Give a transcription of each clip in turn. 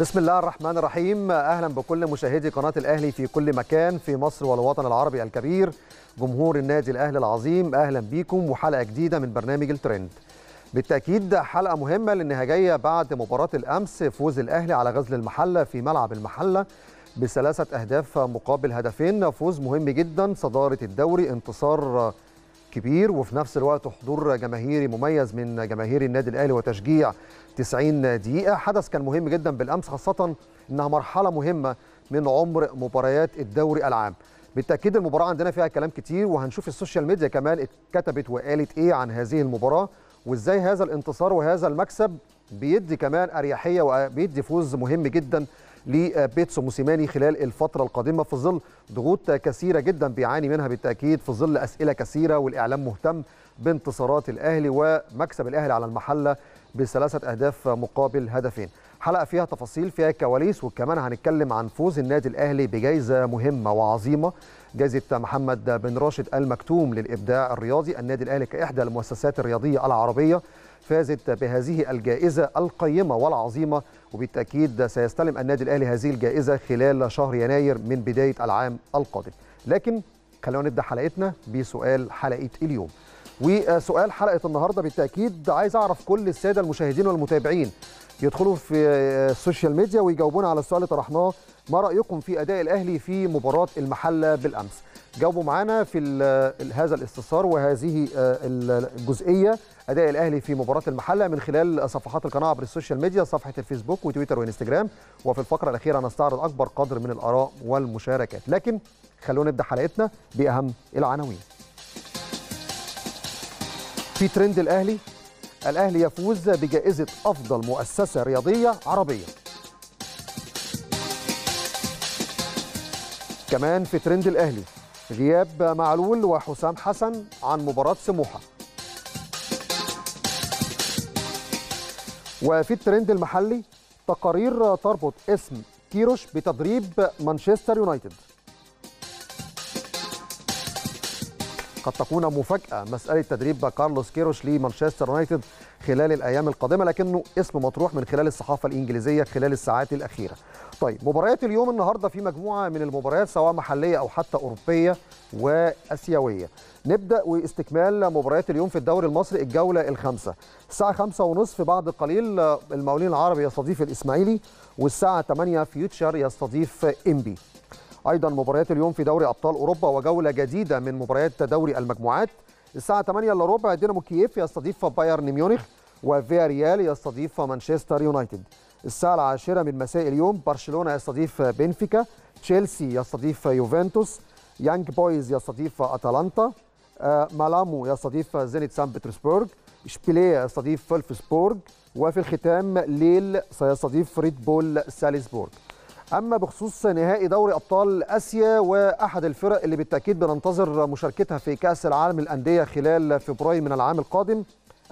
بسم الله الرحمن الرحيم اهلا بكل مشاهدي قناه الاهلي في كل مكان في مصر والوطن العربي الكبير جمهور النادي الاهلي العظيم اهلا بيكم وحلقه جديده من برنامج الترند بالتاكيد حلقه مهمه لانها جايه بعد مباراه الامس فوز الاهلي على غزل المحله في ملعب المحله بثلاثه اهداف مقابل هدفين فوز مهم جدا صداره الدوري انتصار كبير وفي نفس الوقت حضور جماهيري مميز من جماهير النادي الاهلي وتشجيع 90 دقيقه حدث كان مهم جدا بالامس خاصه انها مرحله مهمه من عمر مباريات الدوري العام بالتاكيد المباراه عندنا فيها كلام كتير وهنشوف السوشيال ميديا كمان اتكتبت وقالت ايه عن هذه المباراه وازاي هذا الانتصار وهذا المكسب بيدي كمان اريحيه وبيدي فوز مهم جدا لبيتسو موسيماني خلال الفترة القادمة في ظل ضغوط كثيرة جدا بيعاني منها بالتأكيد في ظل أسئلة كثيرة والإعلام مهتم بانتصارات الأهلي ومكسب الأهلي على المحلة بثلاثة أهداف مقابل هدفين حلقة فيها تفاصيل فيها كواليس وكمان هنتكلم عن فوز النادي الأهلي بجائزة مهمة وعظيمة جائزة محمد بن راشد المكتوم للإبداع الرياضي النادي الأهلي كإحدى المؤسسات الرياضية العربية فازت بهذه الجائزة القيمة والعظيمة وبالتاكيد سيستلم النادي الاهلي هذه الجائزه خلال شهر يناير من بدايه العام القادم لكن خلونا نبدا حلقتنا بسؤال حلقه اليوم وسؤال حلقه النهارده بالتاكيد عايز اعرف كل الساده المشاهدين والمتابعين يدخلوا في السوشيال ميديا ويجاوبونا على السؤال اللي طرحناه ما رايكم في اداء الاهلي في مباراه المحله بالامس جاوبوا معانا في هذا الاستفسار وهذه آه، الجزئيه اداء الاهلي في مباراه المحله من خلال صفحات القناه عبر السوشيال ميديا صفحه الفيسبوك وتويتر وانستجرام وفي الفقره الاخيره نستعرض اكبر قدر من الاراء والمشاركات لكن خلونا نبدا حلقتنا باهم العناوين في ترند الاهلي الاهلي يفوز بجائزه افضل مؤسسه رياضيه عربيه كمان في ترند الاهلي غياب معلول وحسام حسن عن مباراه سموحه وفي الترند المحلي تقارير تربط اسم كيروش بتدريب مانشستر يونايتد قد تكون مفاجأة مسألة تدريب كارلوس كيروش لمانشستر يونايتد خلال الأيام القادمة لكنه اسم مطروح من خلال الصحافة الإنجليزية خلال الساعات الأخيرة طيب مباريات اليوم النهاردة في مجموعة من المباريات سواء محلية أو حتى أوروبية وأسيوية نبدأ واستكمال مباريات اليوم في الدوري المصري الجولة الخامسة الساعة خمسة ونصف بعد قليل آه، المقاولين العربي يستضيف الإسماعيلي والساعة 8 فيوتشر يستضيف إنبي أيضا مباريات اليوم في دوري أبطال أوروبا وجولة جديدة من مباريات دوري المجموعات الساعة 8 إلا ربع دينامو كييف يستضيف بايرن ميونخ وفيا ريال يستضيف مانشستر يونايتد الساعة العاشرة من مساء اليوم برشلونة يستضيف بنفيكا تشيلسي يستضيف يوفنتوس يانج بويز يستضيف أتلانتا آه، مالامو يستضيف زينيت سان بطرسبرج اشبيليه يستضيف فولفسبورغ وفي الختام ليل سيستضيف ريد بول سالزبورغ اما بخصوص نهائي دوري ابطال اسيا واحد الفرق اللي بالتاكيد بننتظر مشاركتها في كاس العالم الانديه خلال فبراير من العام القادم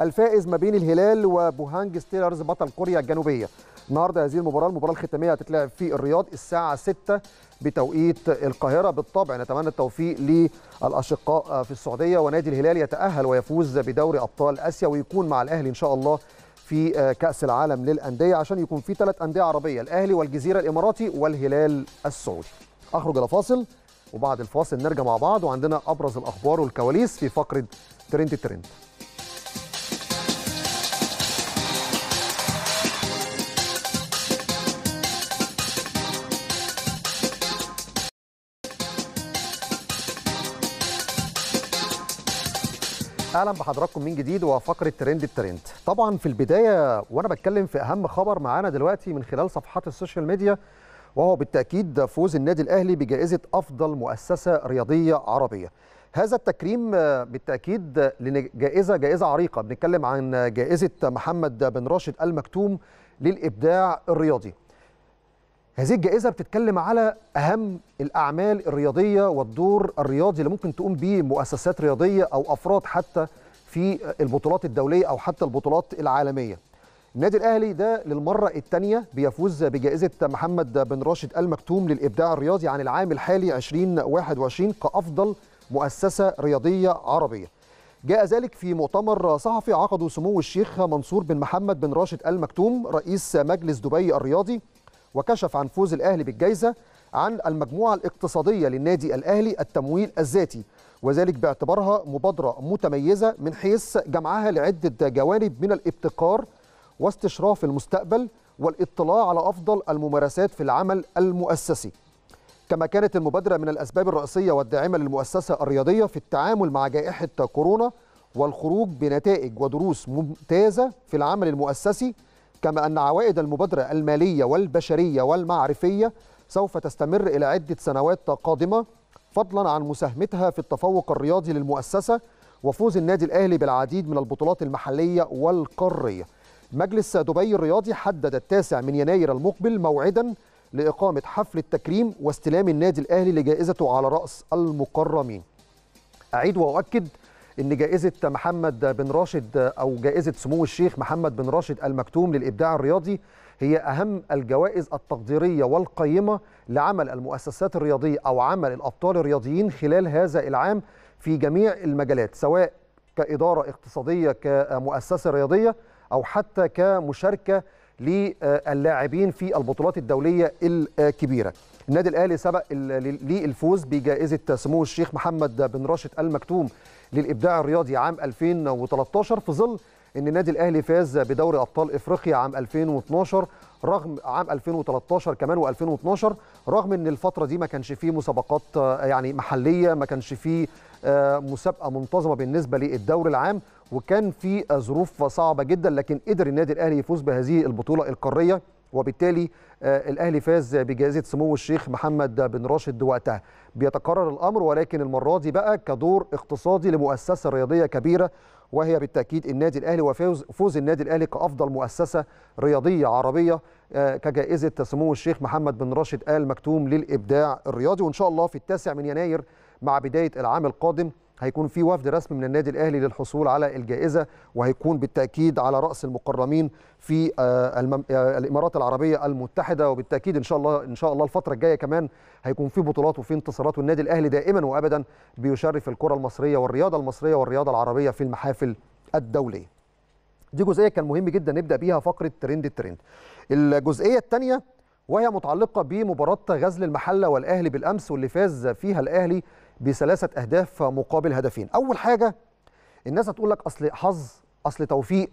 الفائز ما بين الهلال وبوهانج ستيلرز بطل كوريا الجنوبيه النهارده هذه المباراه المباراه الختاميه هتتلعب في الرياض الساعه 6 بتوقيت القاهره بالطبع نتمنى التوفيق للاشقاء في السعوديه ونادي الهلال يتاهل ويفوز بدوري ابطال اسيا ويكون مع الاهلي ان شاء الله في آه، كأس العالم للأندية عشان يكون في ثلاث أندية عربية الأهلي والجزيرة الإماراتي والهلال السعودي أخرج إلى فاصل وبعد الفاصل نرجع مع بعض وعندنا أبرز الأخبار والكواليس في فقرة ترند ترند اهلا بحضراتكم من جديد وفقره ترند الترند طبعا في البدايه وانا بتكلم في اهم خبر معانا دلوقتي من خلال صفحات السوشيال ميديا وهو بالتاكيد فوز النادي الاهلي بجائزه افضل مؤسسه رياضيه عربيه هذا التكريم بالتاكيد لجائزه جائزه عريقه بنتكلم عن جائزه محمد بن راشد المكتوم للابداع الرياضي هذه الجائزة بتتكلم على أهم الأعمال الرياضية والدور الرياضي اللي ممكن تقوم به مؤسسات رياضية أو أفراد حتى في البطولات الدولية أو حتى البطولات العالمية النادي الأهلي ده للمرة الثانية بيفوز بجائزة محمد بن راشد المكتوم للإبداع الرياضي عن العام الحالي 2021 كأفضل مؤسسة رياضية عربية جاء ذلك في مؤتمر صحفي عقده سمو الشيخ منصور بن محمد بن راشد المكتوم رئيس مجلس دبي الرياضي وكشف عن فوز الأهلي بالجائزة عن المجموعة الاقتصادية للنادي الأهلي التمويل الذاتي وذلك باعتبارها مبادرة متميزة من حيث جمعها لعدة جوانب من الابتكار واستشراف المستقبل والاطلاع على أفضل الممارسات في العمل المؤسسي كما كانت المبادرة من الأسباب الرئيسية والداعمة للمؤسسة الرياضية في التعامل مع جائحة كورونا والخروج بنتائج ودروس ممتازة في العمل المؤسسي كما أن عوائد المبادرة المالية والبشرية والمعرفية سوف تستمر إلى عدة سنوات قادمة فضلا عن مساهمتها في التفوق الرياضي للمؤسسة وفوز النادي الأهلي بالعديد من البطولات المحلية والقارية مجلس دبي الرياضي حدد التاسع من يناير المقبل موعدا لإقامة حفل التكريم واستلام النادي الأهلي لجائزته على رأس المقرمين أعيد وأؤكد ان جائزه محمد بن راشد او جائزه سمو الشيخ محمد بن راشد المكتوم للابداع الرياضي هي اهم الجوائز التقديريه والقيمه لعمل المؤسسات الرياضيه او عمل الابطال الرياضيين خلال هذا العام في جميع المجالات سواء كاداره اقتصاديه كمؤسسه رياضيه او حتى كمشاركه للاعبين في البطولات الدوليه الكبيره. النادي الاهلي سبق للفوز بجائزه سمو الشيخ محمد بن راشد المكتوم للإبداع الرياضي عام 2013 في ظل أن النادي الأهلي فاز بدوري أبطال إفريقيا عام 2012 رغم عام 2013 كمان و2012 رغم ان الفتره دي ما كانش فيه مسابقات يعني محليه ما كانش فيه آه، مسابقه منتظمه بالنسبه للدوري العام وكان في ظروف صعبه جدا لكن قدر النادي الاهلي يفوز بهذه البطوله القاريه وبالتالي آه، الاهلي فاز بجائزه سمو الشيخ محمد بن راشد وقتها بيتكرر الامر ولكن المره دي بقى كدور اقتصادي لمؤسسه رياضيه كبيره وهي بالتاكيد النادي الاهلي وفوز فوز النادي الاهلي كافضل مؤسسه رياضيه عربيه آه، كجائزه سمو الشيخ محمد بن راشد ال مكتوم للابداع الرياضي وان شاء الله في التاسع من يناير مع بدايه العام القادم هيكون في وفد رسمي من النادي الاهلي للحصول على الجائزه وهيكون بالتاكيد على راس المقرمين في آه، آه، الامارات العربيه المتحده وبالتاكيد ان شاء الله ان شاء الله الفتره الجايه كمان هيكون في بطولات وفي انتصارات والنادي الاهلي دائما وابدا بيشرف الكره المصريه والرياضه المصريه والرياضه العربيه في المحافل الدوليه. دي جزئيه كان مهم جدا نبدا بيها فقره ترند الترند. الجزئيه الثانيه وهي متعلقه بمباراه غزل المحله والاهلي بالامس واللي فاز فيها الاهلي بثلاثه اهداف مقابل هدفين اول حاجه الناس هتقول لك اصل حظ اصل توفيق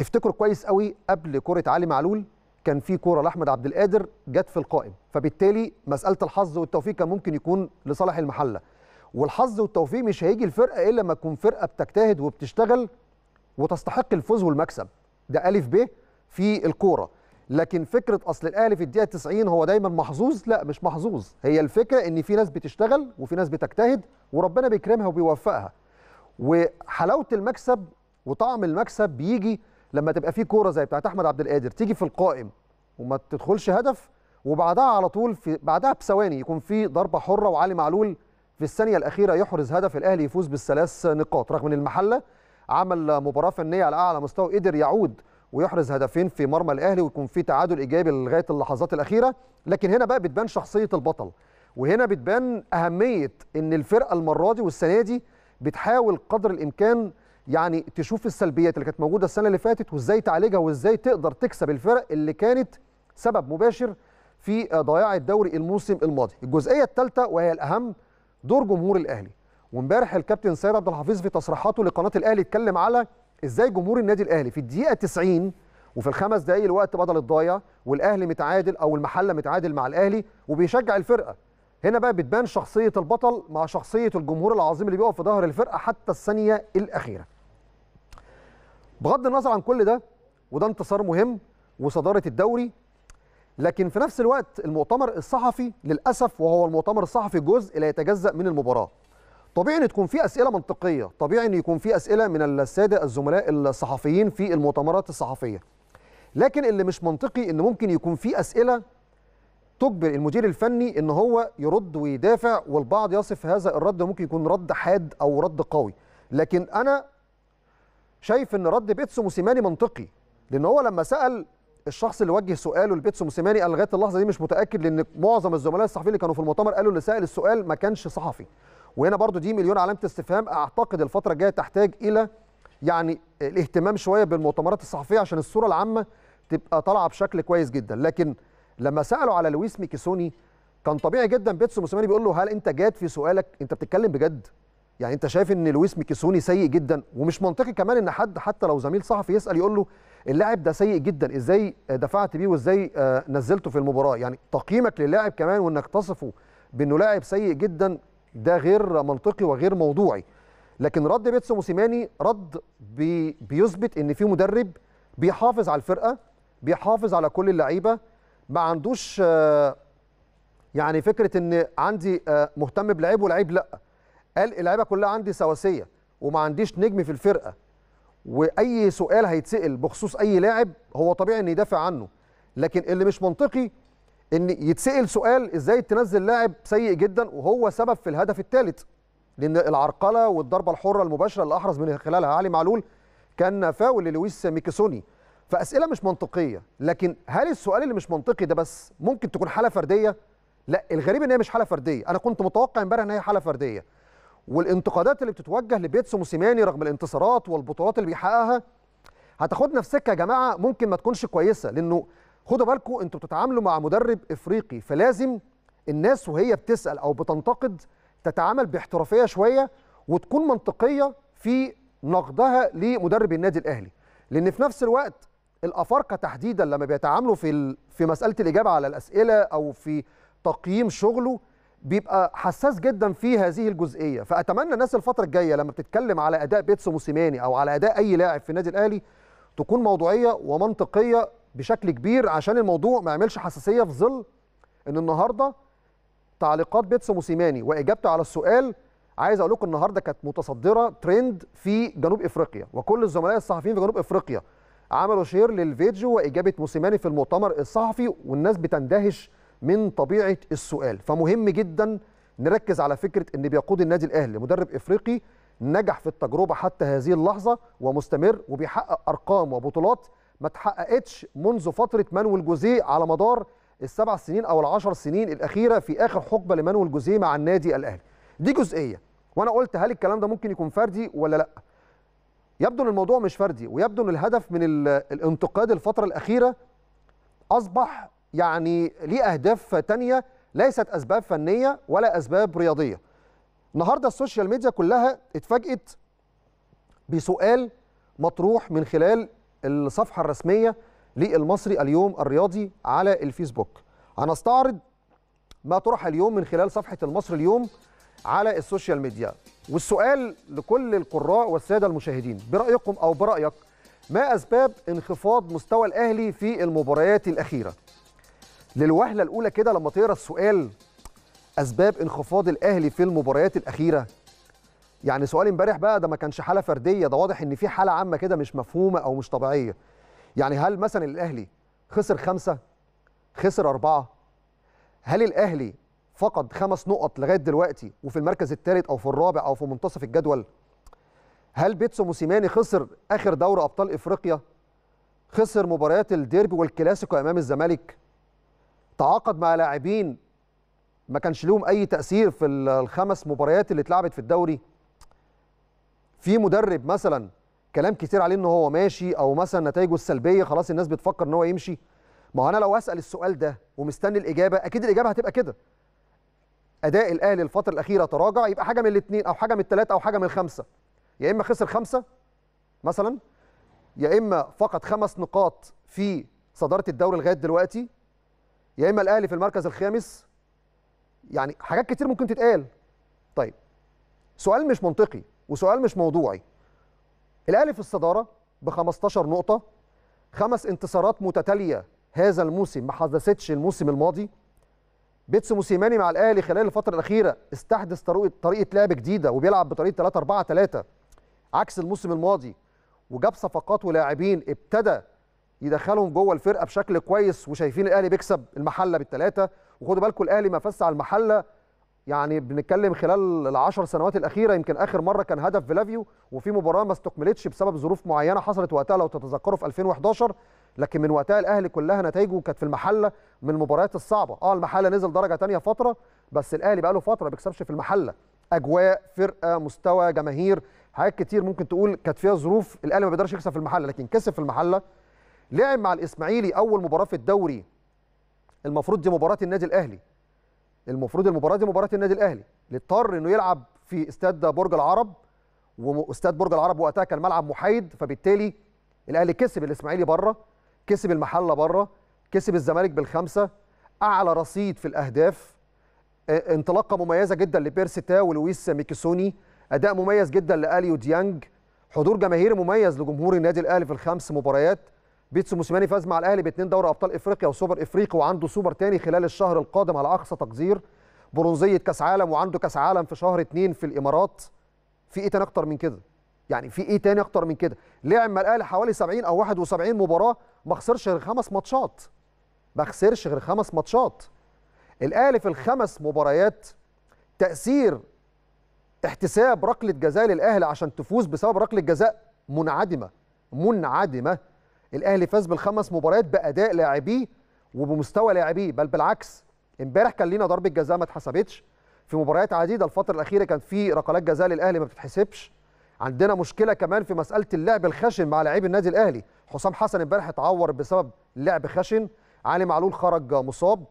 افتكروا كويس قوي قبل كره علي معلول كان في كوره لاحمد عبد القادر جت في القائم فبالتالي مساله الحظ والتوفيق كان ممكن يكون لصالح المحله والحظ والتوفيق مش هيجي الفرقه الا لما تكون فرقه بتجتهد وبتشتغل وتستحق الفوز والمكسب ده الف ب في الكوره لكن فكره اصل الاهلي في الدقيقه 90 هو دايما محظوظ لا مش محظوظ هي الفكره ان في ناس بتشتغل وفي ناس بتجتهد وربنا بيكرمها وبيوفقها وحلاوه المكسب وطعم المكسب بيجي لما تبقى في كوره زي بتاعت احمد عبد القادر تيجي في القائم وما تدخلش هدف وبعدها على طول في بعدها بثواني يكون في ضربه حره وعلي معلول في الثانيه الاخيره يحرز هدف الاهلي يفوز بالثلاث نقاط رغم ان المحله عمل مباراه فنيه على اعلى مستوى قدر يعود ويحرز هدفين في مرمى الاهلي ويكون في تعادل ايجابي لغايه اللحظات الاخيره لكن هنا بقى بتبان شخصيه البطل وهنا بتبان اهميه ان الفرقه المره دي والسنه دي بتحاول قدر الامكان يعني تشوف السلبيات اللي كانت موجوده السنه اللي فاتت وازاي تعالجها وازاي تقدر تكسب الفرق اللي كانت سبب مباشر في ضياع الدوري الموسم الماضي الجزئيه الثالثه وهي الاهم دور جمهور الاهلي وامبارح الكابتن سيد عبد الحفيظ في تصريحاته لقناه الاهلي اتكلم على ازاي جمهور النادي الاهلي في الدقيقه 90 وفي الخمس دقايق الوقت بدل الضايع والاهلي متعادل او المحله متعادل مع الاهلي وبيشجع الفرقه هنا بقى بتبان شخصيه البطل مع شخصيه الجمهور العظيم اللي بيقف في ظهر الفرقه حتى الثانيه الاخيره بغض النظر عن كل ده وده انتصار مهم وصداره الدوري لكن في نفس الوقت المؤتمر الصحفي للاسف وهو المؤتمر الصحفي جزء لا يتجزا من المباراه طبيعي ان تكون في اسئله منطقيه طبيعي ان يكون في اسئله من الساده الزملاء الصحفيين في المؤتمرات الصحفيه لكن اللي مش منطقي ان ممكن يكون في اسئله تجبر المدير الفني ان هو يرد ويدافع والبعض يصف هذا الرد ممكن يكون رد حاد او رد قوي لكن انا شايف ان رد بيتسو موسيماني منطقي لان هو لما سال الشخص اللي وجه سؤاله لبيتسو موسيماني انا لغايه اللحظه دي مش متاكد لان معظم الزملاء الصحفيين اللي كانوا في المؤتمر قالوا اللي سال السؤال ما كانش صحفي وهنا برضو دي مليون علامه استفهام اعتقد الفتره الجايه تحتاج الى يعني الاهتمام شويه بالمؤتمرات الصحفيه عشان الصوره العامه تبقى طالعه بشكل كويس جدا لكن لما سالوا على لويس ميكيسوني كان طبيعي جدا بيتسو موسيماني بيقول له هل انت جاد في سؤالك انت بتتكلم بجد يعني انت شايف ان لويس ميكيسوني سيء جدا ومش منطقي كمان ان حد حتى لو زميل صحفي يسال يقول له اللاعب ده سيء جدا ازاي دفعت بيه وازاي آه، نزلته في المباراه يعني تقييمك للاعب كمان وانك تصفه بانه لاعب سيء جدا ده غير منطقي وغير موضوعي لكن رد بيتسو موسيماني رد بي بيثبت ان في مدرب بيحافظ على الفرقه بيحافظ على كل اللعيبه ما عندوش يعني فكره ان عندي مهتم بلعيب ولعيب لا قال اللعيبه كلها عندي سواسيه وما عنديش نجم في الفرقه واي سؤال هيتسال بخصوص اي لاعب هو طبيعي ان يدافع عنه لكن اللي مش منطقي ان يتسال سؤال ازاي تنزل لاعب سيء جدا وهو سبب في الهدف الثالث لان العرقله والضربه الحره المباشره اللي احرز من خلالها علي معلول كان فاول للويس ميكيسوني فاسئله مش منطقيه لكن هل السؤال اللي مش منطقي ده بس ممكن تكون حاله فرديه لا الغريب ان هي مش حاله فرديه انا كنت متوقع امبارح ان هي حاله فرديه والانتقادات اللي بتتوجه لبيتسو موسيماني رغم الانتصارات والبطولات اللي بيحققها هتاخدنا في سكه يا جماعه ممكن ما تكونش كويسه لانه خدوا بالكم انتوا بتتعاملوا مع مدرب افريقي فلازم الناس وهي بتسال او بتنتقد تتعامل باحترافيه شويه وتكون منطقيه في نقدها لمدرب النادي الاهلي لان في نفس الوقت الافارقه تحديدا لما بيتعاملوا في في مساله الاجابه على الاسئله او في تقييم شغله بيبقى حساس جدا في هذه الجزئيه فاتمنى الناس الفتره الجايه لما بتتكلم على اداء بيتسو موسيماني او على اداء اي لاعب في النادي الاهلي تكون موضوعيه ومنطقيه بشكل كبير عشان الموضوع ما يعملش حساسيه في ظل ان النهارده تعليقات بيتسو موسيماني واجابته على السؤال عايز اقول لكم النهارده كانت متصدره ترند في جنوب افريقيا وكل الزملاء الصحفيين في جنوب افريقيا عملوا شير للفيديو واجابه موسيماني في المؤتمر الصحفي والناس بتندهش من طبيعه السؤال فمهم جدا نركز على فكره ان بيقود النادي الاهلي مدرب افريقي نجح في التجربه حتى هذه اللحظه ومستمر وبيحقق ارقام وبطولات ما تحققتش منذ فتره مانويل جوزيه على مدار السبع سنين او العشر سنين الاخيره في اخر حقبه لمانويل جوزيه مع النادي الاهلي دي جزئيه وانا قلت هل الكلام ده ممكن يكون فردي ولا لا يبدو ان الموضوع مش فردي ويبدو ان الهدف من الانتقاد الفتره الاخيره اصبح يعني ليه اهداف تانية ليست اسباب فنيه ولا اسباب رياضيه النهارده السوشيال ميديا كلها اتفاجئت بسؤال مطروح من خلال الصفحه الرسميه للمصري اليوم الرياضي على الفيسبوك هنستعرض ما طرح اليوم من خلال صفحه المصري اليوم على السوشيال ميديا والسؤال لكل القراء والساده المشاهدين برايكم او برايك ما اسباب انخفاض مستوى الاهلي في المباريات الاخيره للوهله الاولى كده لما تقرا السؤال اسباب انخفاض الاهلي في المباريات الاخيره يعني سؤال امبارح بقى ده ما كانش حاله فرديه ده واضح ان في حاله عامه كده مش مفهومه او مش طبيعيه يعني هل مثلا الاهلي خسر خمسة خسر أربعة هل الأهلي فقد خمس نقط لغاية دلوقتي وفي المركز الثالث أو في الرابع أو في منتصف الجدول هل بيتسو موسيماني خسر آخر دوري أبطال إفريقيا خسر مباريات الديربي والكلاسيكو أمام الزمالك تعاقد مع لاعبين ما كانش لهم أي تأثير في الخمس مباريات اللي اتلعبت في الدوري في مدرب مثلا كلام كتير عليه ان هو ماشي او مثلا نتائجه السلبيه خلاص الناس بتفكر ان هو يمشي ما انا لو اسال السؤال ده ومستني الاجابه اكيد الاجابه هتبقى كده اداء الاهلي الفتره الاخيره تراجع يبقى حاجه من الاثنين او حاجه من الثلاثه او حاجه من الخمسه يا اما خسر خمسه مثلا يا اما فقد خمس نقاط في صداره الدوري لغايه دلوقتي يا اما الاهلي في المركز الخامس يعني حاجات كتير ممكن تتقال طيب سؤال مش منطقي وسؤال مش موضوعي الاهلي في الصداره ب 15 نقطه خمس انتصارات متتاليه هذا الموسم ما حدثتش الموسم الماضي بيتسو موسيماني مع الاهلي خلال الفتره الاخيره استحدث طريقه طريقه لعب جديده وبيلعب بطريقه 3 4 3 عكس الموسم الماضي وجاب صفقات ولاعبين ابتدى يدخلهم جوه الفرقه بشكل كويس وشايفين الاهلي بيكسب المحله بالثلاثه وخدوا بالكم الاهلي ما فاز على المحله يعني بنتكلم خلال العشر سنوات الاخيره يمكن اخر مره كان هدف فيلافيو وفي مباراه ما استكملتش بسبب ظروف معينه حصلت وقتها لو تتذكروا في 2011 لكن من وقتها الاهلي كلها نتائجه كانت في المحله من المباريات الصعبه اه المحله نزل درجه ثانيه فتره بس الاهلي بقى له فتره ما بيكسبش في المحله اجواء فرقه مستوى جماهير حاجات كتير ممكن تقول كانت فيها ظروف الاهلي ما بيقدرش يكسب في المحله لكن كسب في المحله لعب مع الاسماعيلي اول مباراه في الدوري المفروض دي مباراه النادي الاهلي المفروض المباراه دي مباراه النادي الاهلي اللي اضطر انه يلعب في استاد برج العرب واستاد برج العرب وقتها كان ملعب محايد فبالتالي الاهلي كسب الاسماعيلي بره كسب المحله بره كسب الزمالك بالخمسه اعلى رصيد في الاهداف انطلاقه مميزه جدا لبيرسيتا ولويس ميكيسوني اداء مميز جدا لاليو ديانج حضور جماهيري مميز لجمهور النادي الاهلي في الخمس مباريات بيتسو موسيماني فاز مع الاهلي باثنين دوري ابطال افريقيا وسوبر افريقيا وعنده سوبر تاني خلال الشهر القادم على اقصى تقدير برونزيه كاس عالم وعنده كاس عالم في شهر اثنين في الامارات في ايه تاني اكتر من كده يعني في ايه تاني اكتر من كده لعب مع الاهلي حوالي 70 او 71 مباراه ما خسرش غير خمس ماتشات ما خسرش غير خمس ماتشات الاهلي في الخمس مباريات تاثير احتساب ركله جزاء للاهلي عشان تفوز بسبب ركله جزاء منعدمه منعدمه الاهلي فاز بالخمس مباريات باداء لاعبيه وبمستوى لاعبيه بل بالعكس امبارح كان لينا ضربه جزاء ما اتحسبتش في مباريات عديده الفتره الاخيره كان في ركلات جزاء للاهلي ما بتتحسبش عندنا مشكله كمان في مساله اللعب الخشن مع لاعبي النادي الاهلي حسام حسن امبارح اتعور بسبب لعب خشن علي معلول خرج مصاب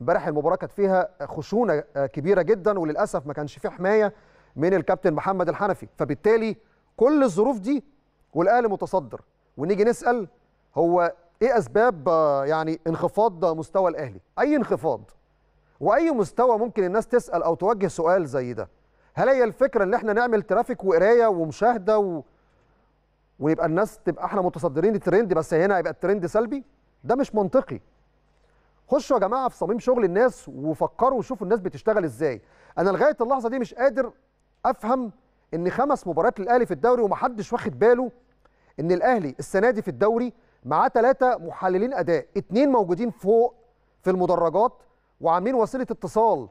امبارح المباراه كانت فيها خشونه كبيره جدا وللاسف ما كانش في حمايه من الكابتن محمد الحنفي فبالتالي كل الظروف دي والاهلي متصدر ونيجي نسال هو ايه اسباب آه، يعني انخفاض مستوى الاهلي اي انخفاض واي مستوى ممكن الناس تسال او توجه سؤال زي ده هل هي الفكره ان احنا نعمل ترافيك وقرايه ومشاهده و... ويبقى الناس تبقى احنا متصدرين الترند بس هنا هيبقى الترند سلبي ده مش منطقي خشوا يا جماعه في صميم شغل الناس وفكروا وشوفوا الناس بتشتغل ازاي انا لغايه اللحظه دي مش قادر افهم ان خمس مباريات للاهلي في الدوري ومحدش واخد باله ان الاهلي السنه دي في الدوري معاه ثلاثه محللين اداء اثنين موجودين فوق في المدرجات وعاملين وسيله اتصال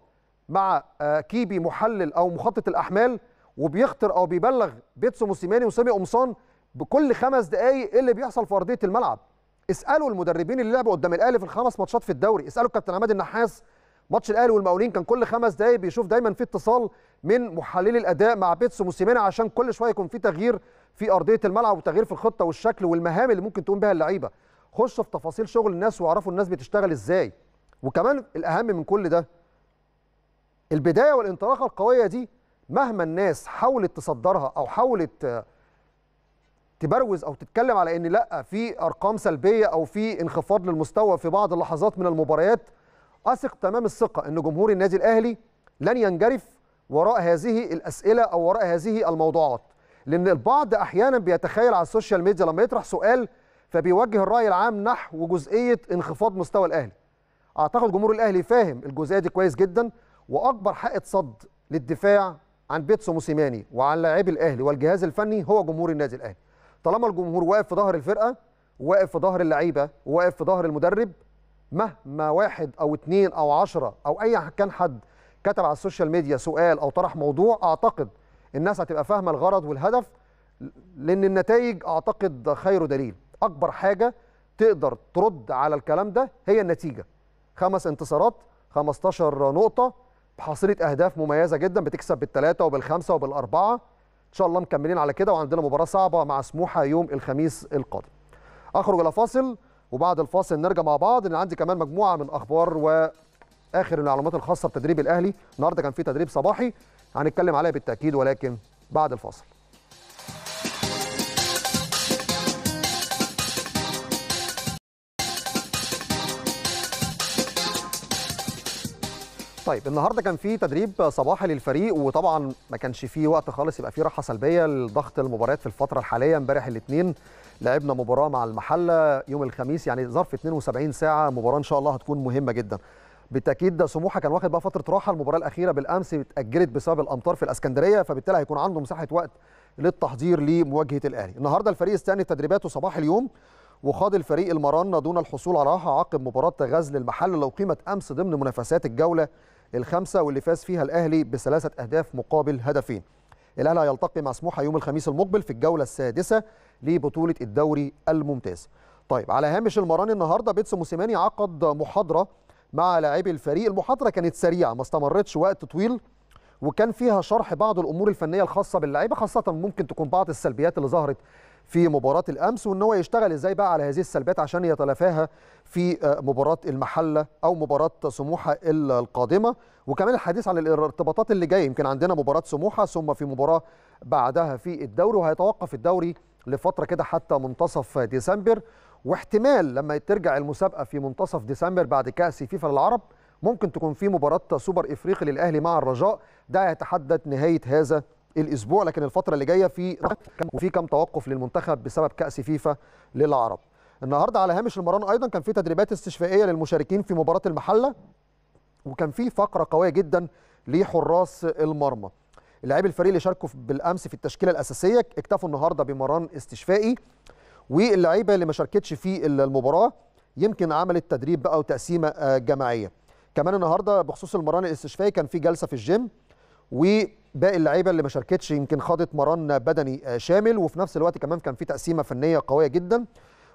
مع آه، كيبي محلل او مخطط الاحمال وبيخطر او بيبلغ بيتسو موسيماني وسامي قمصان بكل خمس دقائق ايه اللي بيحصل في ارضيه الملعب اسالوا المدربين اللي لعبوا قدام الاهلي في الخمس ماتشات في الدوري اسالوا كابتن عماد النحاس ماتش الاهلي والمقاولين كان كل خمس دقائق بيشوف دايما في اتصال من محللي الاداء مع بيتس وموسيماني عشان كل شويه يكون في تغيير في ارضيه الملعب وتغيير في الخطه والشكل والمهام اللي ممكن تقوم بها اللعيبه خشوا في تفاصيل شغل الناس واعرفوا الناس بتشتغل ازاي وكمان الاهم من كل ده البدايه والانطلاقه القويه دي مهما الناس حاولت تصدرها او حاولت تبروز او تتكلم على ان لا في ارقام سلبيه او في انخفاض للمستوى في بعض اللحظات من المباريات اثق تمام الثقه ان جمهور النادي الاهلي لن ينجرف وراء هذه الاسئله او وراء هذه الموضوعات لان البعض احيانا بيتخيل على السوشيال ميديا لما يطرح سؤال فبيوجه الراي العام نحو جزئيه انخفاض مستوى الاهلي اعتقد جمهور الاهلي فاهم الجزئيه دي كويس جدا واكبر حائط صد للدفاع عن بيتسو موسيماني وعن لاعبي الاهلي والجهاز الفني هو جمهور النادي الاهلي طالما الجمهور واقف في ظهر الفرقه واقف في ظهر اللعيبه واقف في ظهر المدرب مهما واحد او اتنين او عشرة او اي كان حد كتب على السوشيال ميديا سؤال او طرح موضوع اعتقد الناس هتبقى فاهمه الغرض والهدف لان النتائج اعتقد خير دليل اكبر حاجه تقدر ترد على الكلام ده هي النتيجه خمس انتصارات 15 نقطه بحصيله اهداف مميزه جدا بتكسب بالثلاثه وبالخمسه وبالاربعه ان شاء الله مكملين على كده وعندنا مباراه صعبه مع سموحه يوم الخميس القادم اخرج الى فاصل وبعد الفاصل نرجع مع بعض لان عندي كمان مجموعه من اخبار واخر المعلومات الخاصه بتدريب الاهلي النهارده كان في تدريب صباحي هنتكلم عليها بالتاكيد ولكن بعد الفاصل طيب النهارده كان في تدريب صباحي للفريق وطبعا ما كانش فيه وقت خالص يبقى فيه راحه سلبيه لضغط المباريات في الفتره الحاليه امبارح الاثنين لعبنا مباراه مع المحله يوم الخميس يعني ظرف 72 ساعه مباراه ان شاء الله هتكون مهمه جدا بالتاكيد ده سموحه كان واخد بقى فتره راحه المباراه الاخيره بالامس اتاجلت بسبب الامطار في الاسكندريه فبالتالي هيكون عنده مساحه وقت للتحضير لمواجهه الاهلي النهارده الفريق استني تدريباته صباح اليوم وخاض الفريق المرنه دون الحصول على راحة عقب مباراة غزل المحل لو قيمت أمس ضمن منافسات الجولة الخامسه واللي فاز فيها الاهلي بثلاثه اهداف مقابل هدفين. الاهلي هيلتقي مع سموحه يوم الخميس المقبل في الجوله السادسه لبطوله الدوري الممتاز. طيب على هامش المران النهارده بيتسو موسيماني عقد محاضره مع لاعبي الفريق، المحاضره كانت سريعه ما استمرتش وقت طويل وكان فيها شرح بعض الامور الفنيه الخاصه باللعيبه خاصه ممكن تكون بعض السلبيات اللي ظهرت في مباراه الامس وان هو يشتغل ازاي بقى على هذه السلبيات عشان يتلافاها في آه، مباراه المحله او مباراه سموحه القادمه وكمان الحديث عن الارتباطات اللي جايه يمكن عندنا مباراه سموحه ثم في مباراه بعدها في الدوري وهيتوقف الدوري لفتره كده حتى منتصف ديسمبر واحتمال لما ترجع المسابقه في منتصف ديسمبر بعد كاس فيفا للعرب ممكن تكون في مباراه سوبر افريقي للاهلي مع الرجاء ده هيتحدد نهايه هذا الاسبوع لكن الفتره اللي جايه في وفي كم توقف للمنتخب بسبب كاس فيفا للعرب النهارده على هامش المران ايضا كان في تدريبات استشفائيه للمشاركين في مباراه المحله وكان في فقره قويه جدا لحراس المرمى لاعبي الفريق اللي شاركوا بالامس في التشكيله الاساسيه اكتفوا النهارده بمران استشفائي واللعيبه اللي ما شاركتش في المباراه يمكن عملت تدريب بقى وتقسيمه آه، جماعيه كمان النهارده بخصوص المران الاستشفائي كان في جلسه في الجيم وباقي اللعيبه اللي ما شاركتش يمكن خاضت مران بدني آه، شامل وفي نفس الوقت كمان كان في تقسيمه فنيه قويه جدا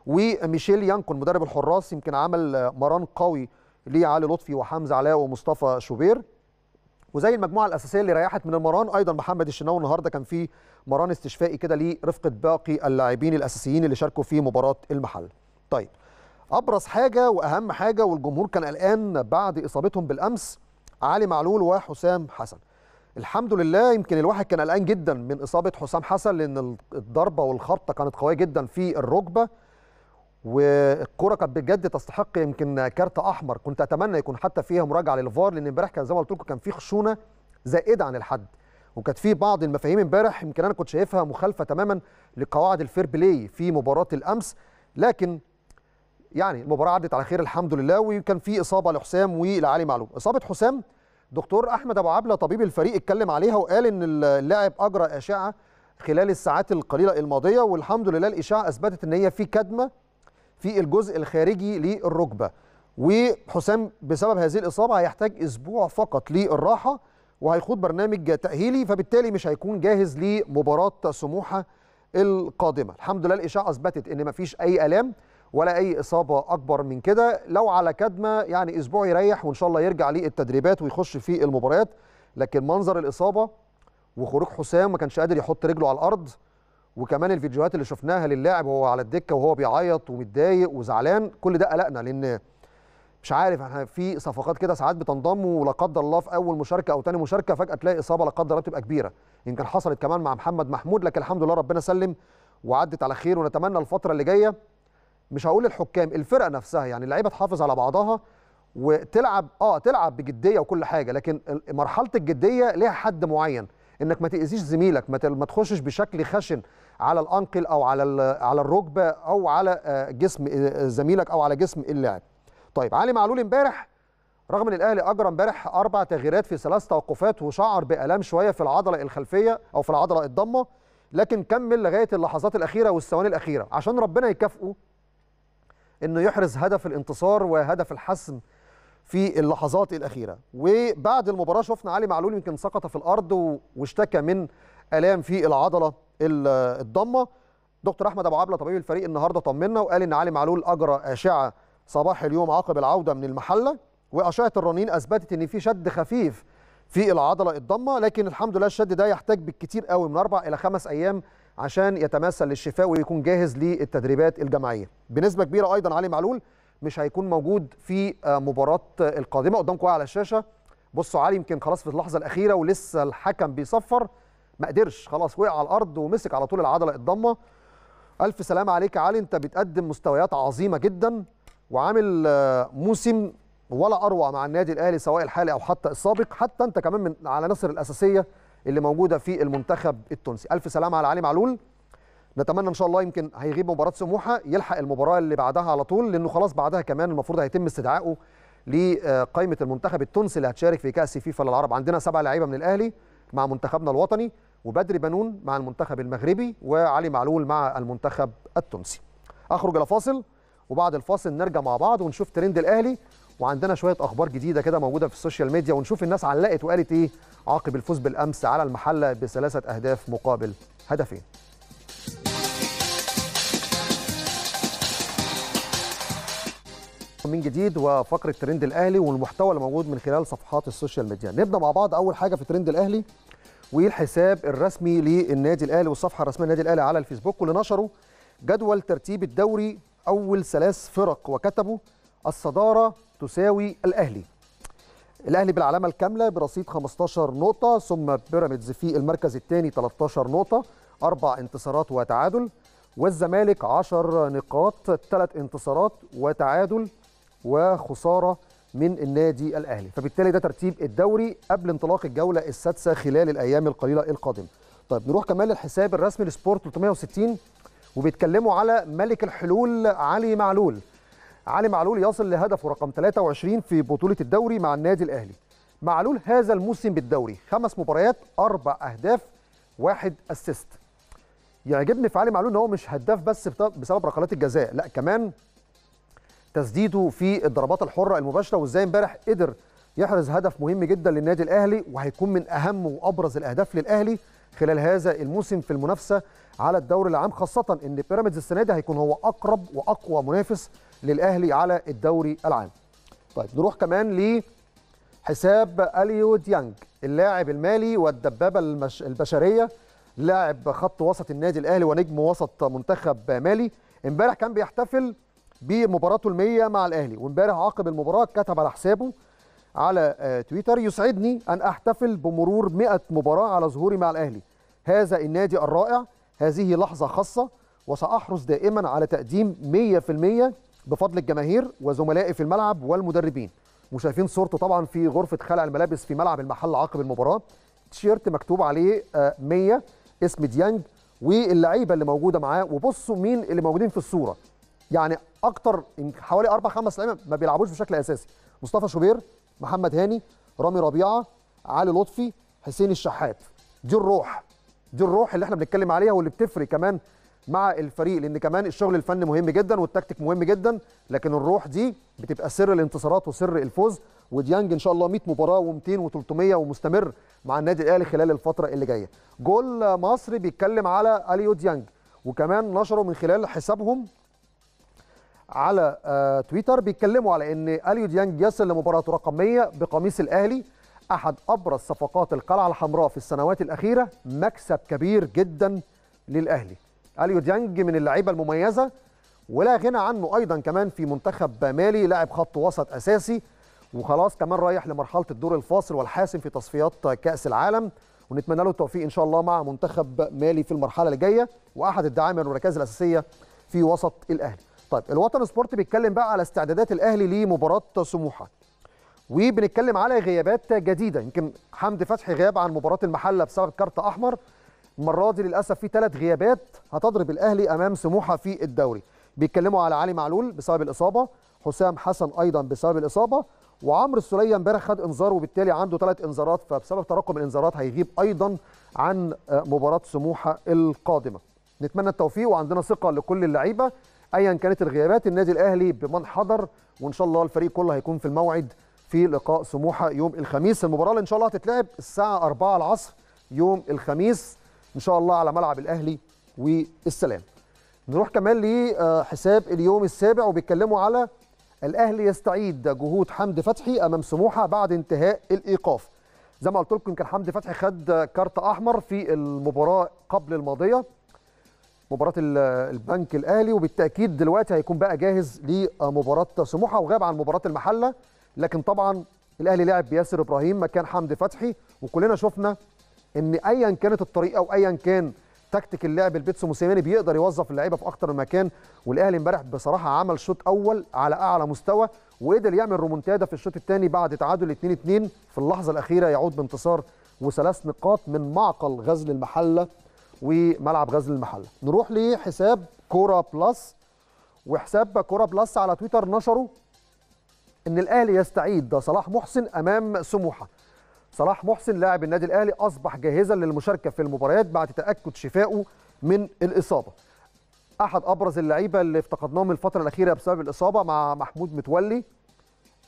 وميشيل يانكون مدرب الحراس يمكن عمل آه، مران قوي ليه علي لطفي وحمزه علاء ومصطفى شوبير وزي المجموعه الاساسيه اللي ريحت من المران ايضا محمد الشناوي النهارده كان في مران استشفائي كده لرفقه باقي اللاعبين الاساسيين اللي شاركوا في مباراه المحل. طيب ابرز حاجه واهم حاجه والجمهور كان قلقان بعد اصابتهم بالامس علي معلول وحسام حسن. الحمد لله يمكن الواحد كان قلقان جدا من اصابه حسام حسن لان الضربه والخبطه كانت قويه جدا في الركبه والكره كانت بجد تستحق يمكن كارت احمر كنت اتمنى يكون حتى فيها مراجعه للفار لان امبارح كان زي ما قلت لكم كان في خشونه زائده عن الحد وكانت في بعض المفاهيم امبارح يمكن انا كنت شايفها مخالفه تماما لقواعد الفير بلاي في مباراه الامس لكن يعني المباراه عدت على خير الحمد لله وكان في اصابه لحسام ولعلي معلوم اصابه حسام دكتور احمد ابو عبله طبيب الفريق اتكلم عليها وقال ان اللاعب اجرى اشعه خلال الساعات القليله الماضيه والحمد لله الاشعه اثبتت ان هي في كدمه في الجزء الخارجي للركبه وحسام بسبب هذه الاصابه هيحتاج اسبوع فقط للراحه وهيخوض برنامج تاهيلي فبالتالي مش هيكون جاهز لمباراه سموحه القادمه الحمد لله الاشعه اثبتت ان مفيش اي الام ولا اي اصابه اكبر من كده لو على كدمه يعني اسبوع يريح وان شاء الله يرجع للتدريبات ويخش في المباريات لكن منظر الاصابه وخروج حسام ما كانش قادر يحط رجله على الارض وكمان الفيديوهات اللي شفناها للاعب وهو على الدكه وهو بيعيط ومتضايق وزعلان كل ده قلقنا لان مش عارف احنا في صفقات كده ساعات بتنضم ولا قدر الله في اول مشاركه او ثاني مشاركه فجاه تلاقي اصابه لا قدر الله بتبقى كبيره يمكن حصلت كمان مع محمد محمود لكن الحمد لله ربنا سلم وعدت على خير ونتمنى الفتره اللي جايه مش هقول الحكام الفرقه نفسها يعني اللعيبه تحافظ على بعضها وتلعب اه تلعب بجديه وكل حاجه لكن مرحله الجديه ليها حد معين انك ما تاذيش زميلك ما, ما تخشش بشكل خشن على الانقل او على على الركبه او على آه، جسم آه، زميلك او على جسم اللاعب طيب علي معلول امبارح رغم ان الاهلي اجرى امبارح اربع تغييرات في ثلاث توقفات وشعر بالام شويه في العضله الخلفيه او في العضله الضمه لكن كمل لغايه اللحظات الاخيره والثواني الاخيره عشان ربنا يكافئه انه يحرز هدف الانتصار وهدف الحسم في اللحظات الاخيره وبعد المباراه شفنا علي معلول يمكن سقط في الارض واشتكى من الام في العضله الضمه دكتور احمد ابو عبله طبيب الفريق النهارده طمنا وقال ان علي معلول اجرى اشعه صباح اليوم عقب العوده من المحله واشعه الرنين اثبتت ان في شد خفيف في العضله الضمه لكن الحمد لله الشد ده يحتاج بالكتير قوي من اربع الى خمس ايام عشان يتمثل للشفاء ويكون جاهز للتدريبات الجماعيه بنسبه كبيره ايضا علي معلول مش هيكون موجود في آه، مباراه القادمه قدامكم على الشاشه بصوا علي يمكن خلاص في اللحظه الاخيره ولسه الحكم بيصفر ما قدرش خلاص وقع على الارض ومسك على طول العضله الضمه الف سلامه عليك يا علي انت بتقدم مستويات عظيمه جدا وعامل آه، موسم ولا اروع مع النادي الاهلي سواء الحالي او حتى السابق حتى انت كمان من على نصر الاساسيه اللي موجوده في المنتخب التونسي الف سلامه على علي معلول نتمنى ان شاء الله يمكن هيغيب مباراه سموحه يلحق المباراه اللي بعدها على طول لانه خلاص بعدها كمان المفروض هيتم استدعائه لقائمه المنتخب التونسي اللي هتشارك في كاس فيفا للعرب عندنا سبع لعيبه من الاهلي مع منتخبنا الوطني وبدري بنون مع المنتخب المغربي وعلي معلول مع المنتخب التونسي اخرج الى فاصل وبعد الفاصل نرجع مع بعض ونشوف ترند الاهلي وعندنا شويه اخبار جديده كده موجوده في السوشيال ميديا ونشوف الناس علقت وقالت ايه عقب الفوز بالامس على المحله بثلاثه اهداف مقابل هدفين من جديد وفقره ترند الاهلي والمحتوى اللي موجود من خلال صفحات السوشيال ميديا نبدا مع بعض اول حاجه في ترند الاهلي والحساب الرسمي للنادي الاهلي والصفحه الرسميه للنادي الاهلي على الفيسبوك واللي نشروا جدول ترتيب الدوري اول ثلاث فرق وكتبوا الصداره تساوي الاهلي الاهلي بالعلامه الكامله برصيد 15 نقطه ثم بيراميدز في المركز الثاني 13 نقطه اربع انتصارات وتعادل والزمالك 10 نقاط ثلاث انتصارات وتعادل وخساره من النادي الاهلي فبالتالي ده ترتيب الدوري قبل انطلاق الجوله السادسه خلال الايام القليله القادمه طيب نروح كمان للحساب الرسمي لسبورت 360 وبيتكلموا على ملك الحلول علي معلول علي معلول يصل لهدفه رقم 23 في بطولة الدوري مع النادي الأهلي معلول هذا الموسم بالدوري خمس مباريات أربع أهداف واحد أسيست يعجبني في علي معلول ان هو مش هداف بس بسبب ركلات الجزاء لا كمان تسديده في الضربات الحره المباشره وازاي امبارح قدر يحرز هدف مهم جدا للنادي الاهلي وهيكون من اهم وابرز الاهداف للاهلي خلال هذا الموسم في المنافسه على الدوري العام خاصه ان بيراميدز السنه دي هيكون هو اقرب واقوى منافس للاهلي على الدوري العام. طيب نروح كمان لحساب اليو ديانج اللاعب المالي والدبابه المش... البشريه لاعب خط وسط النادي الاهلي ونجم وسط منتخب مالي امبارح كان بيحتفل بمباراته المية مع الاهلي وامبارح عقب المباراه كتب على حسابه على آه، تويتر يسعدني أن أحتفل بمرور 100 مباراة على ظهوري مع الأهلي هذا النادي الرائع هذه لحظة خاصة وسأحرص دائما على تقديم 100% بفضل الجماهير وزملائي في الملعب والمدربين وشايفين صورته طبعا في غرفة خلع الملابس في ملعب المحل عقب المباراة تيشيرت مكتوب عليه 100 آه، اسم ديانج واللعيبه اللي موجوده معاه وبصوا مين اللي موجودين في الصوره يعني اكتر حوالي اربع خمس لعيبه ما بيلعبوش بشكل اساسي مصطفى شوبير محمد هاني رامي ربيعه علي لطفي حسين الشحات دي الروح دي الروح اللي احنا بنتكلم عليها واللي بتفرق كمان مع الفريق لان كمان الشغل الفني مهم جدا والتكتيك مهم جدا لكن الروح دي بتبقى سر الانتصارات وسر الفوز وديانج ان شاء الله 100 مباراه و200 و300 ومستمر مع النادي الاهلي خلال الفتره اللي جايه جول مصري بيتكلم على اليو ديانج وكمان نشروا من خلال حسابهم على آه، تويتر بيتكلموا على ان اليو ديانج يصل لمباراته رقم 100 بقميص الاهلي احد ابرز صفقات القلعه الحمراء في السنوات الاخيره مكسب كبير جدا للاهلي اليو ديانج من اللعيبه المميزه ولا غنى عنه ايضا كمان في منتخب مالي لاعب خط وسط اساسي وخلاص كمان رايح لمرحله الدور الفاصل والحاسم في تصفيات كاس العالم ونتمنى له التوفيق ان شاء الله مع منتخب مالي في المرحله اللي جايه واحد الدعامه والركائز الاساسيه في وسط الاهلي طيب الوطن سبورت بيتكلم بقى على استعدادات الاهلي لمباراه سموحه وبنتكلم على غيابات جديده يمكن حمدي فتحي غاب عن مباراه المحله بسبب كارت احمر المره دي للاسف في ثلاث غيابات هتضرب الاهلي امام سموحه في الدوري بيتكلموا على علي معلول بسبب الاصابه حسام حسن ايضا بسبب الاصابه وعمرو السوليه امبارح خد انذار وبالتالي عنده ثلاث انذارات فبسبب تراكم الانذارات هيغيب ايضا عن مباراه سموحه القادمه نتمنى التوفيق وعندنا ثقه لكل اللعيبه ايا كانت الغيابات النادي الاهلي بمن حضر وان شاء الله الفريق كله هيكون في الموعد في لقاء سموحه يوم الخميس المباراه اللي ان شاء الله هتتلعب الساعه 4 العصر يوم الخميس ان شاء الله على ملعب الاهلي والسلام نروح كمان لحساب اليوم السابع وبيتكلموا على الاهلي يستعيد جهود حمدي فتحي امام سموحه بعد انتهاء الايقاف زي ما قلت لكم كان حمدي فتحي خد كارت احمر في المباراه قبل الماضيه مباراه البنك الاهلي وبالتاكيد دلوقتي هيكون بقى جاهز لمباراه سموحه وغاب عن مباراه المحله لكن طبعا الاهلي لعب بياسر ابراهيم مكان حمدي فتحي وكلنا شفنا ان ايا كانت الطريقه وايا كان تكتيك اللعب البيتسو موسيماني بيقدر يوظف اللعيبه في اكتر من مكان والاهلي امبارح بصراحه عمل شوط اول على اعلى مستوى وقدر يعمل رومونتادا في الشوط الثاني بعد تعادل 2-2 في اللحظه الاخيره يعود بانتصار وثلاث نقاط من معقل غزل المحله وملعب غزل المحله نروح لحساب كوره بلس وحساب كوره بلس على تويتر نشره ان الاهلي يستعيد صلاح محسن امام سموحه صلاح محسن لاعب النادي الاهلي اصبح جاهزا للمشاركه في المباريات بعد تاكد شفائه من الاصابه احد ابرز اللعيبه اللي افتقدناهم الفتره الاخيره بسبب الاصابه مع محمود متولي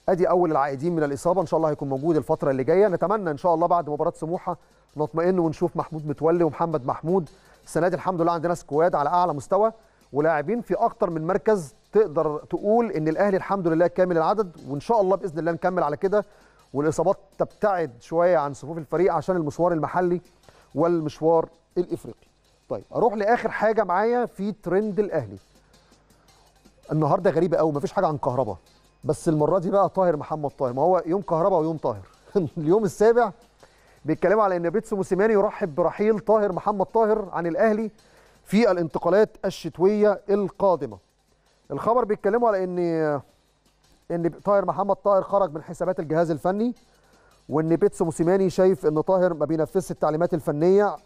ادي اول العائدين من الاصابه ان شاء الله هيكون موجود الفتره اللي جايه نتمنى ان شاء الله بعد مباراه سموحه نطمئن ونشوف محمود متولي ومحمد محمود السنه دي الحمد لله عندنا سكواد على اعلى مستوى ولاعبين في اكتر من مركز تقدر تقول ان الاهلي الحمد لله كامل العدد وان شاء الله باذن الله نكمل على كده والاصابات تبتعد شويه عن صفوف الفريق عشان المشوار المحلي والمشوار الافريقي طيب اروح لاخر حاجه معايا في ترند الاهلي النهارده غريبه قوي مفيش حاجه عن كهربا بس المره دي بقى طاهر محمد طاهر ما هو يوم كهرباء ويوم طاهر اليوم السابع بيتكلموا على ان بيتسو موسيماني يرحب برحيل طاهر محمد طاهر عن الاهلي في الانتقالات الشتويه القادمه الخبر بيتكلموا على ان ان طاهر محمد طاهر خرج من حسابات الجهاز الفني وان بيتسو موسيماني شايف ان طاهر ما بينفذش التعليمات الفنيه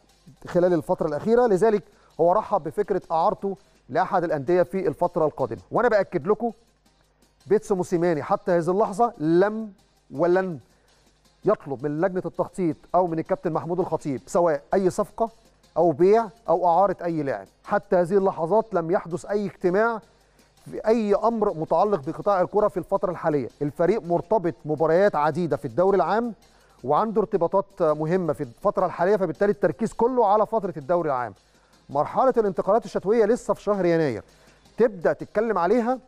خلال الفتره الاخيره لذلك هو رحب بفكره اعارته لاحد الانديه في الفتره القادمه وانا باكد لكم بيتسو موسيماني حتى هذه اللحظة لم ولن يطلب من لجنة التخطيط أو من الكابتن محمود الخطيب سواء أي صفقة أو بيع أو إعارة أي لاعب حتى هذه اللحظات لم يحدث أي اجتماع في أي أمر متعلق بقطاع الكرة في الفترة الحالية الفريق مرتبط مباريات عديدة في الدوري العام وعنده ارتباطات مهمة في الفترة الحالية فبالتالي التركيز كله على فترة الدوري العام مرحلة الانتقالات الشتوية لسه في شهر يناير تبدأ تتكلم عليها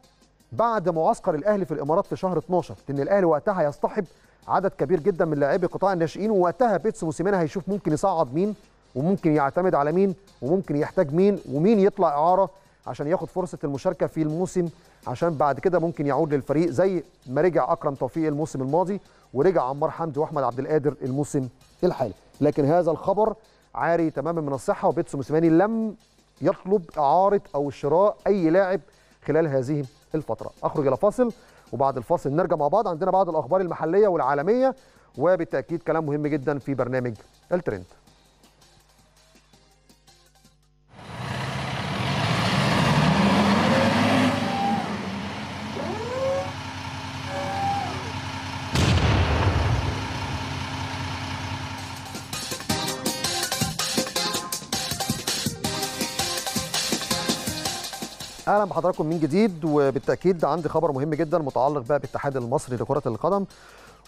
بعد معسكر الاهلي في الامارات في شهر 12 لان الاهلي وقتها هيصطحب عدد كبير جدا من لاعبي قطاع الناشئين ووقتها بيتس موسيماني هيشوف ممكن يصعد مين وممكن يعتمد على مين وممكن يحتاج مين ومين يطلع اعاره عشان ياخد فرصه المشاركه في الموسم عشان بعد كده ممكن يعود للفريق زي ما رجع اكرم توفيق الموسم الماضي ورجع عمار حمدي واحمد عبد القادر الموسم الحالي لكن هذا الخبر عاري تماما من الصحه وبيتسو موسيماني لم يطلب اعاره او شراء اي لاعب خلال هذه الفتره اخرج الى فاصل وبعد الفاصل نرجع مع بعض عندنا بعض الاخبار المحليه والعالميه وبالتاكيد كلام مهم جدا في برنامج الترند اهلا بحضراتكم من جديد وبالتاكيد عندي خبر مهم جدا متعلق بقى بالاتحاد المصري لكره القدم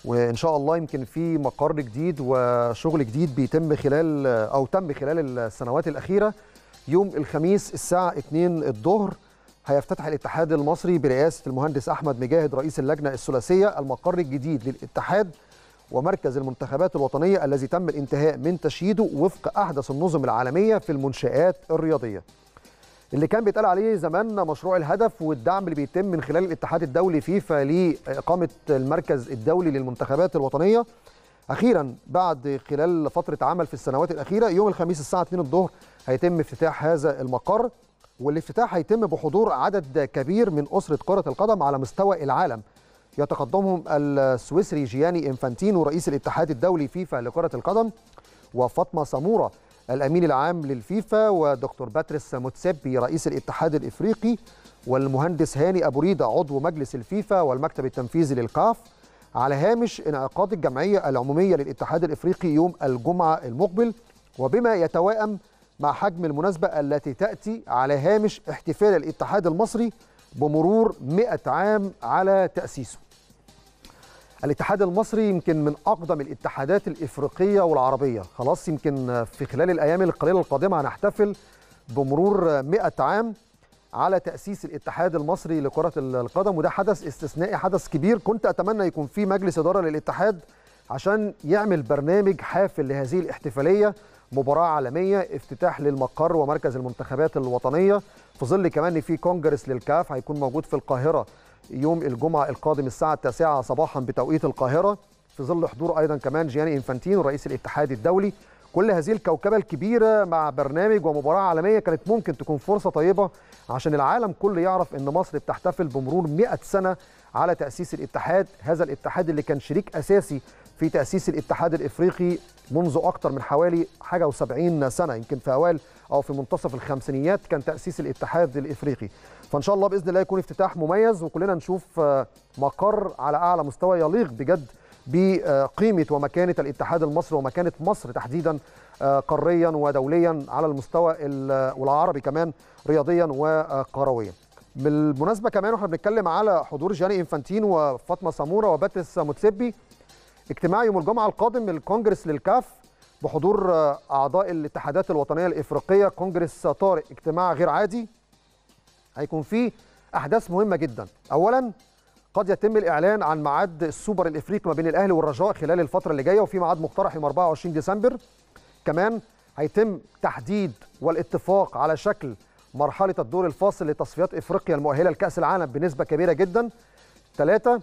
وان شاء الله يمكن في مقر جديد وشغل جديد بيتم خلال او تم خلال السنوات الاخيره يوم الخميس الساعه 2 الظهر هيفتتح الاتحاد المصري برئاسه المهندس احمد مجاهد رئيس اللجنه الثلاثيه المقر الجديد للاتحاد ومركز المنتخبات الوطنيه الذي تم الانتهاء من تشييده وفق احدث النظم العالميه في المنشآت الرياضيه اللي كان بيتقال عليه زمان مشروع الهدف والدعم اللي بيتم من خلال الاتحاد الدولي فيفا لإقامة المركز الدولي للمنتخبات الوطنية أخيرا بعد خلال فترة عمل في السنوات الأخيرة يوم الخميس الساعة 2 الظهر هيتم افتتاح هذا المقر والافتتاح هيتم بحضور عدد كبير من أسرة كرة القدم على مستوى العالم يتقدمهم السويسري جياني إنفانتينو رئيس الاتحاد الدولي فيفا لكرة القدم وفاطمة سمورة الأمين العام للفيفا ودكتور باتريس موتسبي رئيس الاتحاد الإفريقي والمهندس هاني أبو ريدة عضو مجلس الفيفا والمكتب التنفيذي للكاف على هامش انعقاد الجمعية العمومية للاتحاد الإفريقي يوم الجمعة المقبل وبما يتوائم مع حجم المناسبة التي تأتي على هامش احتفال الاتحاد المصري بمرور 100 عام على تأسيسه الاتحاد المصري يمكن من اقدم الاتحادات الافريقيه والعربيه خلاص يمكن في خلال الايام القليله القادمه هنحتفل بمرور 100 عام على تاسيس الاتحاد المصري لكره القدم وده حدث استثنائي حدث كبير كنت اتمنى يكون في مجلس اداره للاتحاد عشان يعمل برنامج حافل لهذه الاحتفاليه مباراه عالميه افتتاح للمقر ومركز المنتخبات الوطنيه في ظل كمان في كونجرس للكاف هيكون موجود في القاهره يوم الجمعة القادم الساعة التاسعة صباحا بتوقيت القاهرة في ظل حضور أيضا كمان جياني إنفانتينو رئيس الاتحاد الدولي كل هذه الكوكبة الكبيرة مع برنامج ومباراة عالمية كانت ممكن تكون فرصة طيبة عشان العالم كله يعرف أن مصر بتحتفل بمرور 100 سنة على تأسيس الاتحاد هذا الاتحاد اللي كان شريك أساسي في تأسيس الاتحاد الإفريقي منذ أكثر من حوالي حاجة و70 سنة يمكن في أوائل او في منتصف الخمسينيات كان تاسيس الاتحاد الافريقي فان شاء الله باذن الله يكون افتتاح مميز وكلنا نشوف آه، مقر على اعلى مستوى يليق بجد بقيمه ومكانه الاتحاد المصري ومكانه مصر تحديدا آه، قاريا ودوليا على المستوى والعربي كمان رياضيا وقرويا بالمناسبه كمان واحنا بنتكلم على حضور جاني انفانتين وفاطمه سموره وباتريس موتسيبي اجتماع يوم الجمعه القادم الكونجرس للكاف بحضور اعضاء الاتحادات الوطنيه الافريقيه كونجرس طارق اجتماع غير عادي هيكون فيه احداث مهمه جدا اولا قد يتم الاعلان عن ميعاد السوبر الافريقي ما بين الاهلي والرجاء خلال الفتره اللي جايه وفي ميعاد مقترح يوم 24 ديسمبر كمان هيتم تحديد والاتفاق على شكل مرحله الدور الفاصل لتصفيات افريقيا المؤهله لكاس العالم بنسبه كبيره جدا ثلاثه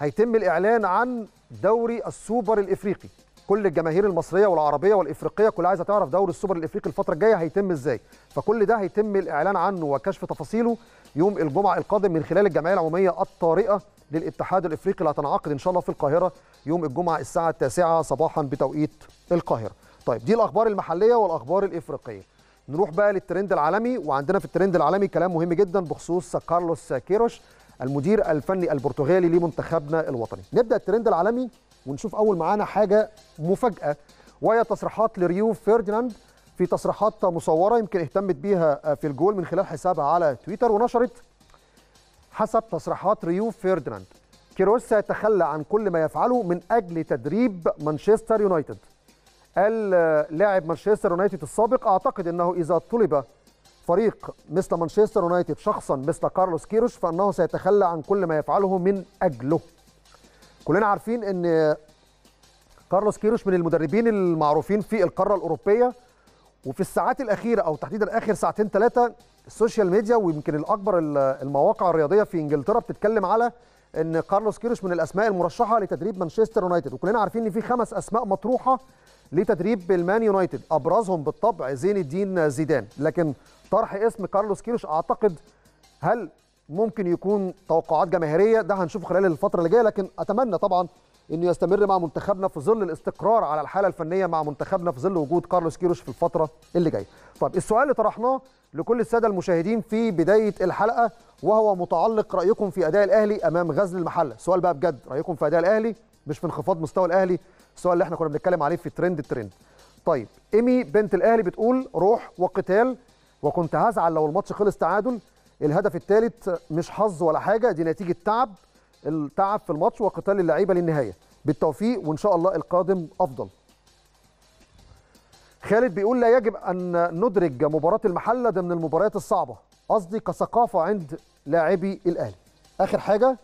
هيتم الاعلان عن دوري السوبر الافريقي كل الجماهير المصريه والعربيه والافريقيه كلها عايزه تعرف دوري السوبر الافريقي الفتره الجايه هيتم ازاي فكل ده هيتم الاعلان عنه وكشف تفاصيله يوم الجمعه القادم من خلال الجمعيه العموميه الطارئه للاتحاد الافريقي اللي هتنعقد ان شاء الله في القاهره يوم الجمعه الساعه 9 صباحا بتوقيت القاهره طيب دي الاخبار المحليه والاخبار الافريقيه نروح بقى للترند العالمي وعندنا في الترند العالمي كلام مهم جدا بخصوص كارلوس كيروش المدير الفني البرتغالي لمنتخبنا الوطني نبدا الترند العالمي ونشوف اول معانا حاجه مفاجاه وهي تصريحات لريو فيرديناند في تصريحات مصوره يمكن اهتمت بيها آه، في الجول من خلال حسابها على تويتر ونشرت حسب تصريحات ريو فيرديناند كيروس سيتخلى عن كل ما يفعله من اجل تدريب مانشستر يونايتد قال لاعب مانشستر يونايتد السابق اعتقد انه اذا طلب فريق مثل مانشستر يونايتد شخصا مثل كارلوس كيروش فانه سيتخلى عن كل ما يفعله من اجله كلنا عارفين ان كارلوس كيروش من المدربين المعروفين في القاره الاوروبيه وفي الساعات الاخيره او تحديدا اخر ساعتين ثلاثه السوشيال ميديا ويمكن الاكبر المواقع الرياضيه في انجلترا بتتكلم على ان كارلوس كيروش من الاسماء المرشحه لتدريب مانشستر يونايتد وكلنا عارفين ان في خمس اسماء مطروحه لتدريب المان يونايتد ابرزهم بالطبع زين الدين زيدان لكن طرح اسم كارلوس كيروش اعتقد هل ممكن يكون توقعات جماهيريه ده هنشوفه خلال الفتره اللي جايه لكن اتمنى طبعا انه يستمر مع منتخبنا في ظل الاستقرار على الحاله الفنيه مع منتخبنا في ظل وجود كارلوس كيروش في الفتره اللي جايه. طب السؤال اللي طرحناه لكل الساده المشاهدين في بدايه الحلقه وهو متعلق رايكم في اداء الاهلي امام غزل المحله، سؤال بقى بجد رايكم في اداء الاهلي مش في انخفاض مستوى الاهلي، السؤال اللي احنا كنا بنتكلم عليه في ترند الترند. طيب ايمي بنت الاهلي بتقول روح وقتال وكنت هزعل لو الماتش خلص تعادل الهدف الثالث مش حظ ولا حاجه دي نتيجه تعب التعب في الماتش وقتال اللعيبه للنهايه بالتوفيق وان شاء الله القادم افضل خالد بيقول لا يجب ان ندرج مباراه المحله ضمن المباريات الصعبه قصدي كثقافه عند لاعبي الاهلي اخر حاجه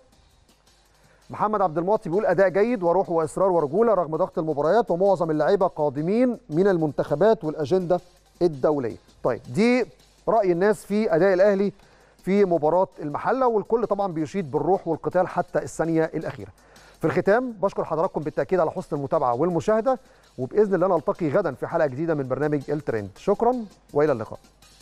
محمد عبد المعطي بيقول اداء جيد وروح واصرار ورجوله رغم ضغط المباريات ومعظم اللعيبه قادمين من المنتخبات والاجنده الدوليه طيب دي راي الناس في اداء الاهلي في مباراه المحله والكل طبعا بيشيد بالروح والقتال حتى الثانيه الاخيره. في الختام بشكر حضراتكم بالتاكيد على حسن المتابعه والمشاهده وباذن الله نلتقي غدا في حلقه جديده من برنامج الترند شكرا والى اللقاء.